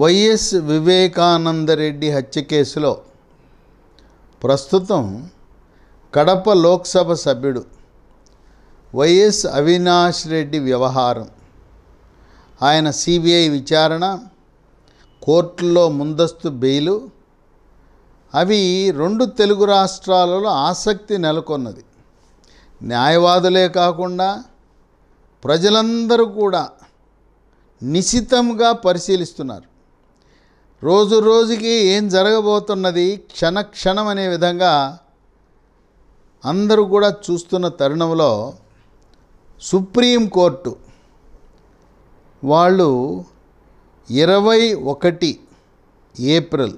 YS Vivekananda Reddy హత్య కేసులో ప్రస్తుతం కడప లోక్సభ సభ్యుడు వైఎస్ అవినాష్ రెడ్డి వ్యవహారం ఆయన సిబిఐ విచారణ కోర్టుల్లో ముందస్తు బెయిలు అవి రెండు తెలుగు రాష్ట్రాలలో ఆసక్తి నెలకొన్నది న్యాయవాదులే కాకుండా ప్రజలందరూ కూడా నిశితంగా పరిశీలిస్తున్నారు రోజు రోజుకి ఏం జరగబోతున్నది క్షణ క్షణం అనే విధంగా అందరూ కూడా చూస్తున్న తరుణంలో సుప్రీం కోర్టు వాళ్ళు ఇరవై ఒకటి ఏప్రిల్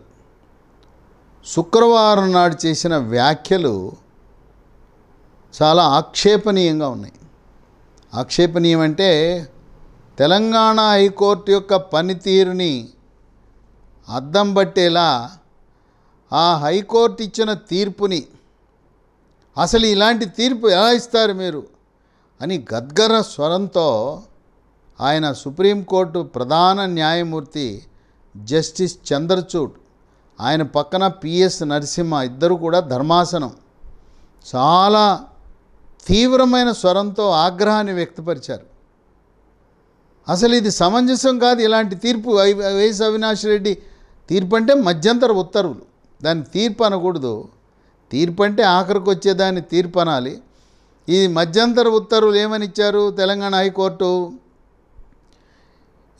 శుక్రవారం నాడు చేసిన వ్యాఖ్యలు చాలా ఆక్షేపణీయంగా ఉన్నాయి ఆక్షేపణీయం అంటే తెలంగాణ హైకోర్టు యొక్క పనితీరుని అద్దం పట్టేలా ఆ హైకోర్టు ఇచ్చిన తీర్పుని అసలు ఇలాంటి తీర్పు ఎలా ఇస్తారు మీరు అని గద్గర స్వరంతో ఆయన సుప్రీంకోర్టు ప్రధాన న్యాయమూర్తి జస్టిస్ చంద్రచూడ్ ఆయన పక్కన పిఎస్ నరసింహ ఇద్దరు కూడా ధర్మాసనం చాలా తీవ్రమైన స్వరంతో ఆగ్రహాన్ని వ్యక్తపరిచారు అసలు ఇది సమంజసం కాదు ఇలాంటి తీర్పు వైఎస్ అవినాష్ రెడ్డి తీర్పు అంటే మధ్యంతర ఉత్తర్వులు దాన్ని తీర్పు అనకూడదు తీర్పు అంటే ఆఖరికి వచ్చేదాన్ని తీర్పు అనాలి ఈ మధ్యంతర ఉత్తర్వులు ఏమని ఇచ్చారు తెలంగాణ హైకోర్టు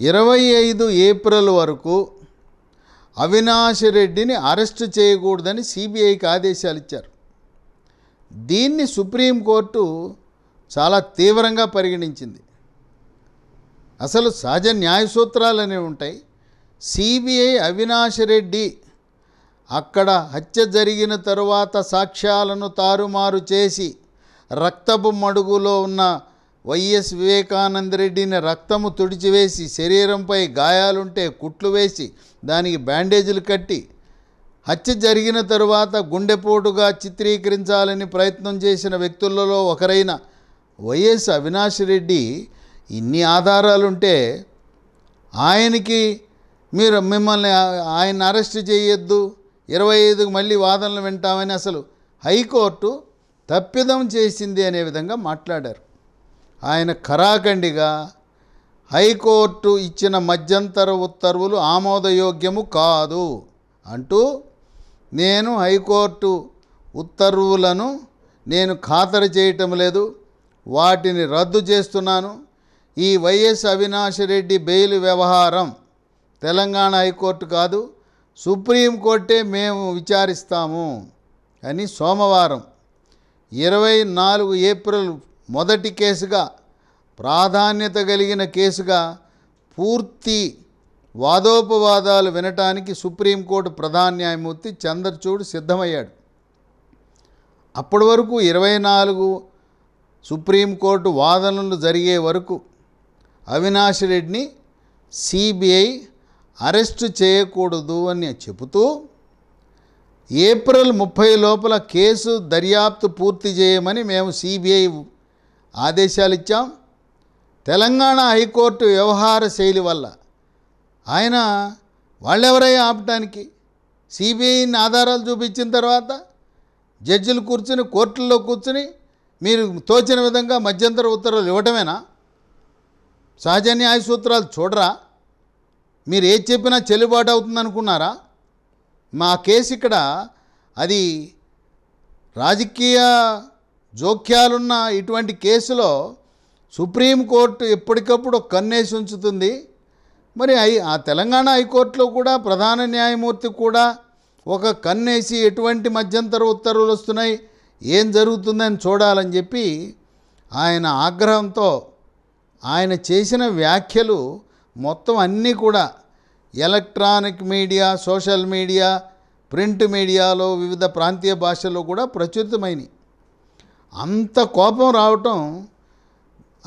ఇరవై ఐదు ఏప్రిల్ వరకు అవినాష్ రెడ్డిని అరెస్టు చేయకూడదని సిబిఐకి ఆదేశాలు ఇచ్చారు దీన్ని సుప్రీంకోర్టు చాలా తీవ్రంగా పరిగణించింది అసలు సహజ న్యాయ సూత్రాలు అనేవి ఉంటాయి సిబిఐ అవినాష్ రెడ్డి అక్కడ హత్య జరిగిన తరువాత సాక్ష్యాలను తారుమారు చేసి రక్తపు మడుగులో ఉన్న వైఎస్ వివేకానందరెడ్డిని రక్తము తుడిచివేసి శరీరంపై గాయాలుంటే కుట్లు వేసి దానికి బ్యాండేజీలు కట్టి హత్య జరిగిన తరువాత గుండెపోటుగా చిత్రీకరించాలని ప్రయత్నం చేసిన వ్యక్తులలో ఒకరైన వైఎస్ అవినాష్ రెడ్డి ఇన్ని ఆధారాలుంటే ఆయనకి మీరు మిమ్మల్ని ఆయన అరెస్ట్ చేయొద్దు ఇరవై ఐదుకు మళ్ళీ వాదనలు వింటామని అసలు హైకోర్టు తప్పిదం చేసింది అనే విధంగా మాట్లాడారు ఆయన కరాఖండిగా హైకోర్టు ఇచ్చిన మధ్యంతర ఉత్తర్వులు ఆమోదయోగ్యము కాదు అంటూ నేను హైకోర్టు ఉత్తర్వులను నేను ఖాతరు చేయటం లేదు వాటిని రద్దు చేస్తున్నాను ఈ వైఎస్ అవినాష్ రెడ్డి బెయిల్ వ్యవహారం తెలంగాణ హైకోర్టు కాదు సుప్రీంకోర్టే మేము విచారిస్తాము అని సోమవారం ఇరవై నాలుగు ఏప్రిల్ మొదటి కేసుగా ప్రాధాన్యత కలిగిన కేసుగా పూర్తి వాదోపవాదాలు వినటానికి సుప్రీంకోర్టు ప్రధాన న్యాయమూర్తి చంద్రచూడ్ సిద్ధమయ్యాడు అప్పటి వరకు ఇరవై నాలుగు సుప్రీంకోర్టు వాదనలు జరిగే వరకు అవినాష్ రెడ్డిని సిబిఐ అరెస్టు చేయకూడదు అని చెబుతూ ఏప్రిల్ ముప్పై లోపల కేసు దర్యాప్తు పూర్తి చేయమని మేము సిబిఐ ఆదేశాలు ఇచ్చాం తెలంగాణ హైకోర్టు వ్యవహార శైలి వల్ల ఆయన వాళ్ళెవరై ఆపటానికి సిబిఐని ఆధారాలు చూపించిన తర్వాత జడ్జిలు కూర్చుని కోర్టుల్లో కూర్చుని మీరు తోచిన విధంగా మధ్యంతర ఉత్తర్వులు ఇవ్వటమేనా సహజ న్యాయ సూత్రాలు చూడరా మీరు ఏది చెప్పినా చెల్లుబాటు అవుతుంది అనుకున్నారా మా కేసు ఇక్కడ అది రాజకీయ జోక్యాలున్న ఇటువంటి కేసులో సుప్రీంకోర్టు ఎప్పటికప్పుడు కన్నేసి ఉంచుతుంది మరి ఐ ఆ తెలంగాణ హైకోర్టులో కూడా ప్రధాన న్యాయమూర్తి కూడా ఒక కన్నేసి ఎటువంటి మధ్యంతర ఉత్తర్వులు వస్తున్నాయి ఏం జరుగుతుందని చూడాలని చెప్పి ఆయన ఆగ్రహంతో ఆయన చేసిన వ్యాఖ్యలు మొత్తం అన్నీ కూడా electronic media social media print మీడియాలో వివిధ ప్రాంతీయ భాషల్లో కూడా ప్రచురితమైనవి అంత కోపం రావటం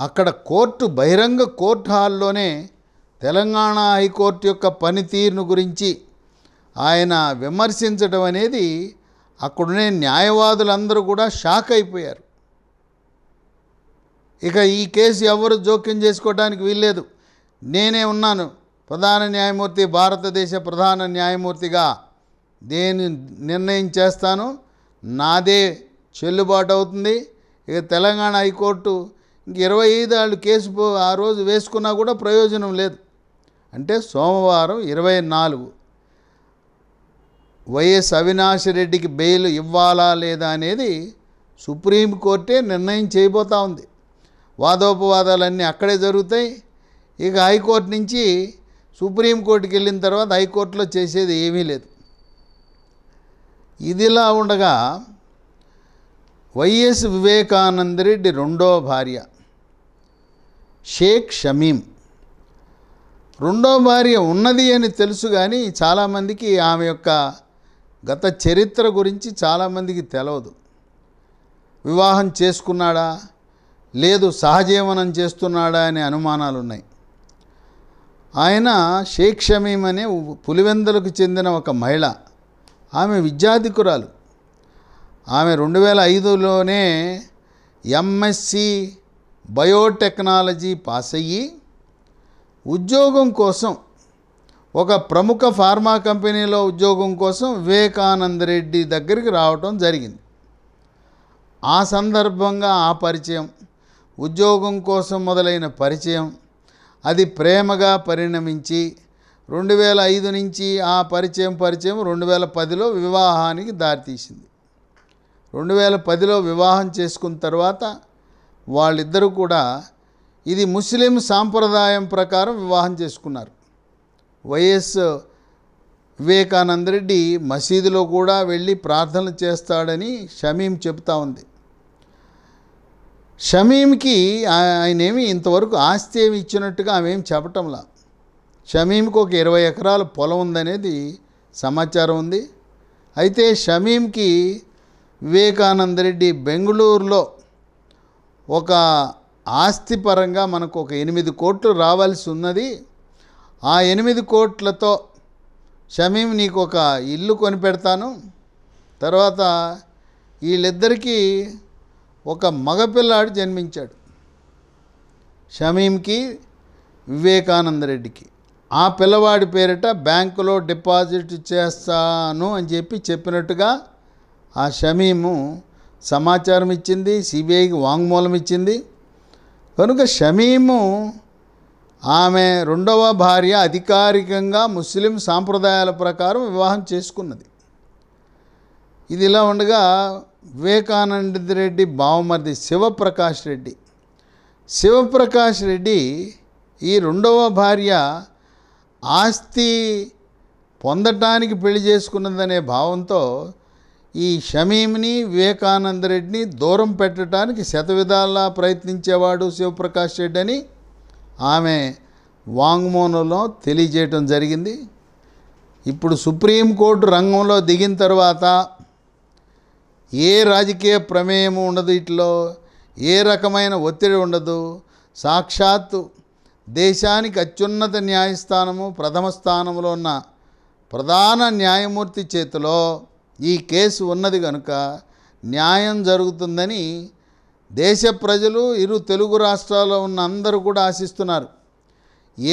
అక్కడ కోర్టు బహిరంగ కోర్టు హాల్లోనే తెలంగాణ హైకోర్టు యొక్క పనితీరును గురించి ఆయన విమర్శించడం అనేది అక్కడనే న్యాయవాదులందరూ కూడా షాక్ అయిపోయారు ఇక ఈ కేసు ఎవరు జోక్యం చేసుకోవడానికి వీల్లేదు నేనే ఉన్నాను ప్రధాన న్యాయమూర్తి భారతదేశ ప్రధాన న్యాయమూర్తిగా దేని నిర్ణయం చేస్తాను నాదే చెల్లుబాటు అవుతుంది ఇక తెలంగాణ హైకోర్టు ఇంక ఇరవై ఐదు కేసు ఆ రోజు వేసుకున్నా కూడా ప్రయోజనం లేదు అంటే సోమవారం ఇరవై నాలుగు వైఎస్ అవినాష్ రెడ్డికి బెయిల్ ఇవ్వాలా లేదా అనేది సుప్రీంకోర్టే నిర్ణయం చేయబోతూ ఉంది వాదోపవాదాలన్నీ అక్కడే జరుగుతాయి ఇక హైకోర్టు నుంచి సుప్రీంకోర్టుకి వెళ్ళిన తర్వాత హైకోర్టులో చేసేది ఏమీ లేదు ఇదిలా ఉండగా వైఎస్ వివేకానందరెడ్డి రెండో భార్య షేక్ షమీం రెండో భార్య ఉన్నది అని తెలుసు కానీ చాలామందికి ఆమె యొక్క గత చరిత్ర గురించి చాలామందికి తెలియదు వివాహం చేసుకున్నాడా లేదు సహజీవనం చేస్తున్నాడా అనే అనుమానాలు ఉన్నాయి ఆయన షేక్ షమీమ్ అనే పులివెందులకు చెందిన ఒక మహిళ ఆమె విద్యాధికురాలు ఆమె రెండు వేల ఐదులోనే ఎంఎస్సి బయోటెక్నాలజీ పాస్ అయ్యి ఉద్యోగం కోసం ఒక ప్రముఖ ఫార్మా కంపెనీలో ఉద్యోగం కోసం వివేకానంద రెడ్డి దగ్గరికి రావటం జరిగింది ఆ సందర్భంగా ఆ పరిచయం ఉద్యోగం కోసం మొదలైన పరిచయం అది ప్రేమగా పరిణమించి రెండు వేల ఐదు నుంచి ఆ పరిచయం పరిచయం రెండు వేల పదిలో వివాహానికి దారితీసింది రెండు వేల పదిలో వివాహం చేసుకున్న తర్వాత వాళ్ళిద్దరూ కూడా ఇది ముస్లిం సాంప్రదాయం ప్రకారం వివాహం చేసుకున్నారు వైఎస్ వివేకానంద రెడ్డి మసీదులో కూడా వెళ్ళి ప్రార్థనలు చేస్తాడని షమీం చెబుతా ఉంది షమీంకి ఆయన ఏమి ఇంతవరకు ఆస్తి ఏమి ఇచ్చినట్టుగా ఆమె ఏమి చెప్పటంలా షమీంకి ఒక ఇరవై ఎకరాల పొలం ఉందనేది సమాచారం ఉంది అయితే షమీంకి వివేకానంద రెడ్డి బెంగళూరులో ఒక ఆస్తి పరంగా మనకు ఒక ఎనిమిది కోట్లు రావాల్సి ఉన్నది ఆ ఎనిమిది కోట్లతో షమీం నీకు ఒక ఇల్లు కొనిపెడతాను తర్వాత వీళ్ళిద్దరికీ ఒక మగపిల్లాడు జన్మించాడు షమీంకి వివేకానందరెడ్డికి ఆ పిల్లవాడి పేరిట బ్యాంకులో డిపాజిట్ చేస్తాను అని చెప్పి చెప్పినట్టుగా ఆ షమీము సమాచారం ఇచ్చింది సిబిఐకి వాంగ్మూలం ఇచ్చింది కనుక షమీము ఆమె రెండవ భార్య అధికారికంగా ముస్లిం సాంప్రదాయాల ప్రకారం వివాహం చేసుకున్నది ఇది ఇలా ఉండగా వివేకానంద రెడ్డి బావమరిది శివప్రకాష్ రెడ్డి శివప్రకాష్ రెడ్డి ఈ రెండవ భార్య ఆస్తి పొందటానికి పెళ్లి చేసుకున్నదనే భావంతో ఈ షమీమ్ని వివేకానంద రెడ్డిని దూరం పెట్టడానికి శతవిధాలా ప్రయత్నించేవాడు శివప్రకాష్ రెడ్డి అని ఆమె వాంగ్మోనలో తెలియజేయటం జరిగింది ఇప్పుడు సుప్రీంకోర్టు రంగంలో దిగిన తర్వాత ఏ రాజకీయ ప్రమేయము ఉండదు ఇట్లో ఏ రకమైన ఒత్తిడి ఉండదు సాక్షాత్తు దేశానికి అత్యున్నత న్యాయస్థానము ప్రథమ స్థానంలో ఉన్న ప్రధాన న్యాయమూర్తి చేతిలో ఈ కేసు ఉన్నది కనుక న్యాయం జరుగుతుందని దేశ ప్రజలు ఇరు తెలుగు రాష్ట్రాల్లో ఉన్న అందరూ కూడా ఆశిస్తున్నారు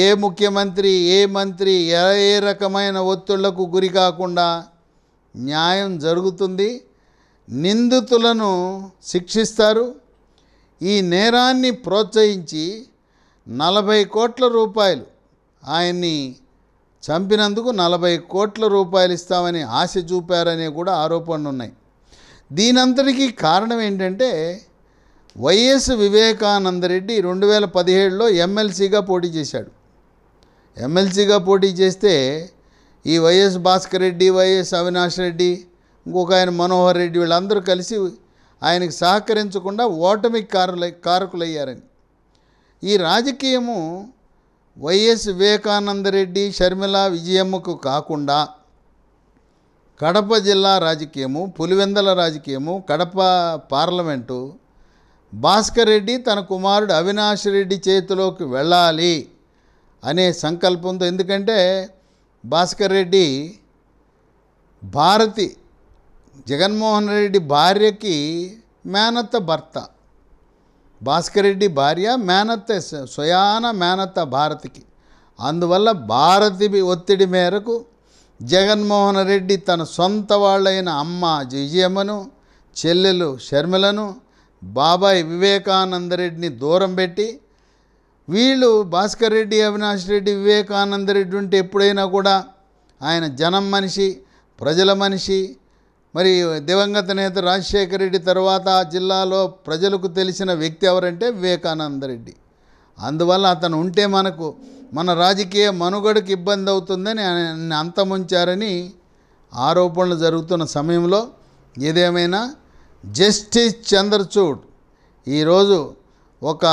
ఏ ముఖ్యమంత్రి ఏ మంత్రి ఏ రకమైన ఒత్తిళ్లకు గురి కాకుండా న్యాయం జరుగుతుంది నిందితులను శిక్షిస్తారు ఈ నేరాన్ని ప్రోత్సహించి నలభై కోట్ల రూపాయలు ఆయన్ని చంపినందుకు నలభై కోట్ల రూపాయలు ఇస్తామని ఆశ చూపారనే కూడా ఆరోపణలు ఉన్నాయి దీనంతటికీ కారణం ఏంటంటే వైఎస్ వివేకానందరెడ్డి రెండు వేల పదిహేడులో ఎమ్మెల్సీగా పోటీ చేశాడు ఎమ్మెల్సీగా పోటీ చేస్తే ఈ వైఎస్ భాస్కర్ రెడ్డి వైఎస్ అవినాష్ రెడ్డి ఇంకొక ఆయన మనోహర్ రెడ్డి వీళ్ళందరూ కలిసి ఆయనకు సహకరించకుండా ఓటమి కారుల కారకులయ్యారని ఈ రాజకీయము వైఎస్ వివేకానందరెడ్డి షర్మిల విజయమ్మకు కాకుండా కడప జిల్లా రాజకీయము పులివెందల రాజకీయము కడప పార్లమెంటు భాస్కర్ రెడ్డి తన కుమారుడు అవినాష్ రెడ్డి చేతిలోకి వెళ్ళాలి అనే సంకల్పంతో ఎందుకంటే భాస్కర్ రెడ్డి భారతి జగన్మోహన్ రెడ్డి భార్యకి మేనత్త భర్త భాస్కర్ రెడ్డి భార్య మేనత్త స్వయాన మేనత్త భారతికి అందువల్ల భారతి ఒత్తిడి మేరకు జగన్మోహన్ రెడ్డి తన సొంత వాళ్ళైన అమ్మ విజయమ్మను చెల్లెలు షర్మిలను బాబాయ్ వివేకానందరెడ్డిని దూరం పెట్టి వీళ్ళు భాస్కర్ రెడ్డి అవినాష్ రెడ్డి వివేకానందరెడ్డి ఉంటే ఎప్పుడైనా కూడా ఆయన జనం మనిషి ప్రజల మనిషి మరి దివంగత నేత రాజశేఖర రెడ్డి తర్వాత ఆ జిల్లాలో ప్రజలకు తెలిసిన వ్యక్తి ఎవరంటే వివేకానంద రెడ్డి అందువల్ల అతను ఉంటే మనకు మన రాజకీయ మనుగడకు ఇబ్బంది అవుతుందని ఆయన అంతముంచారని ఆరోపణలు జరుగుతున్న సమయంలో ఏదేమైనా జస్టిస్ చంద్రచూడ్ ఈరోజు ఒక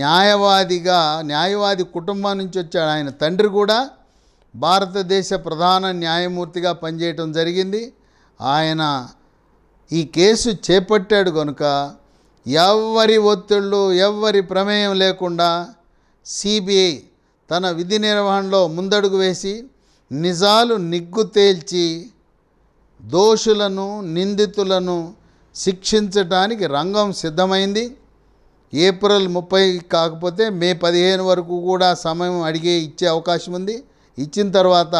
న్యాయవాదిగా న్యాయవాది కుటుంబం నుంచి వచ్చాడు ఆయన తండ్రి కూడా భారతదేశ ప్రధాన న్యాయమూర్తిగా పనిచేయటం జరిగింది ఆయన ఈ కేసు చేపట్టాడు కనుక ఎవరి ఒత్తిళ్ళు ఎవ్వరి ప్రమేయం లేకుండా సిబిఐ తన విధి నిర్వహణలో ముందడుగు వేసి నిజాలు నిగ్గు తేల్చి దోషులను నిందితులను శిక్షించటానికి రంగం సిద్ధమైంది ఏప్రిల్ ముప్పై కాకపోతే మే పదిహేను వరకు కూడా సమయం అడిగే ఇచ్చే అవకాశం ఉంది ఇచ్చిన తర్వాత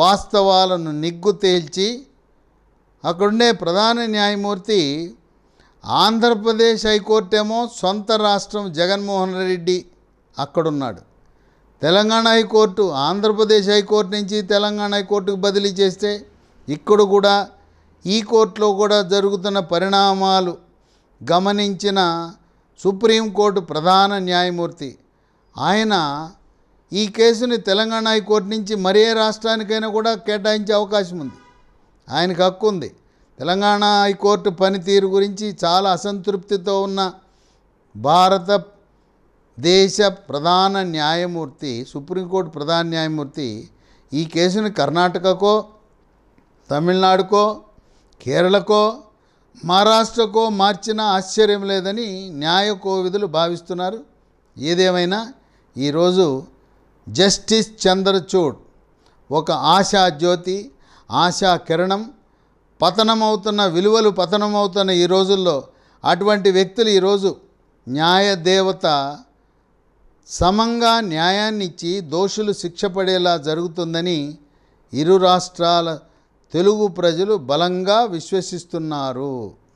వాస్తవాలను నిగ్గు తేల్చి అక్కడుండే ప్రధాన న్యాయమూర్తి ఆంధ్రప్రదేశ్ హైకోర్టు ఏమో సొంత రాష్ట్రం జగన్మోహన్ రెడ్డి అక్కడున్నాడు తెలంగాణ హైకోర్టు ఆంధ్రప్రదేశ్ హైకోర్టు నుంచి తెలంగాణ హైకోర్టుకు బదిలీ చేస్తే ఇక్కడ కూడా ఈ కోర్టులో కూడా జరుగుతున్న పరిణామాలు గమనించిన సుప్రీంకోర్టు ప్రధాన న్యాయమూర్తి ఆయన ఈ కేసుని తెలంగాణ హైకోర్టు నుంచి మరే రాష్ట్రానికైనా కూడా కేటాయించే అవకాశం ఉంది ఆయనకు హక్కు ఉంది తెలంగాణ హైకోర్టు పనితీరు గురించి చాలా అసంతృప్తితో ఉన్న భారత దేశ ప్రధాన న్యాయమూర్తి సుప్రీంకోర్టు ప్రధాన న్యాయమూర్తి ఈ కేసును కర్ణాటకకో తమిళనాడుకో కేరళకో మహారాష్ట్రకో మార్చినా ఆశ్చర్యం లేదని న్యాయ కోవిధులు భావిస్తున్నారు ఏదేమైనా ఈరోజు జస్టిస్ చంద్రచూడ్ ఒక ఆశా జ్యోతి ఆశా కిరణం పతనమవుతున్న విలువలు పతనమవుతున్న ఈ రోజుల్లో అటువంటి వ్యక్తులు ఈరోజు న్యాయదేవత సమంగా న్యాయాన్ని ఇచ్చి దోషులు శిక్షపడేలా జరుగుతుందని ఇరు రాష్ట్రాల తెలుగు ప్రజలు బలంగా విశ్వసిస్తున్నారు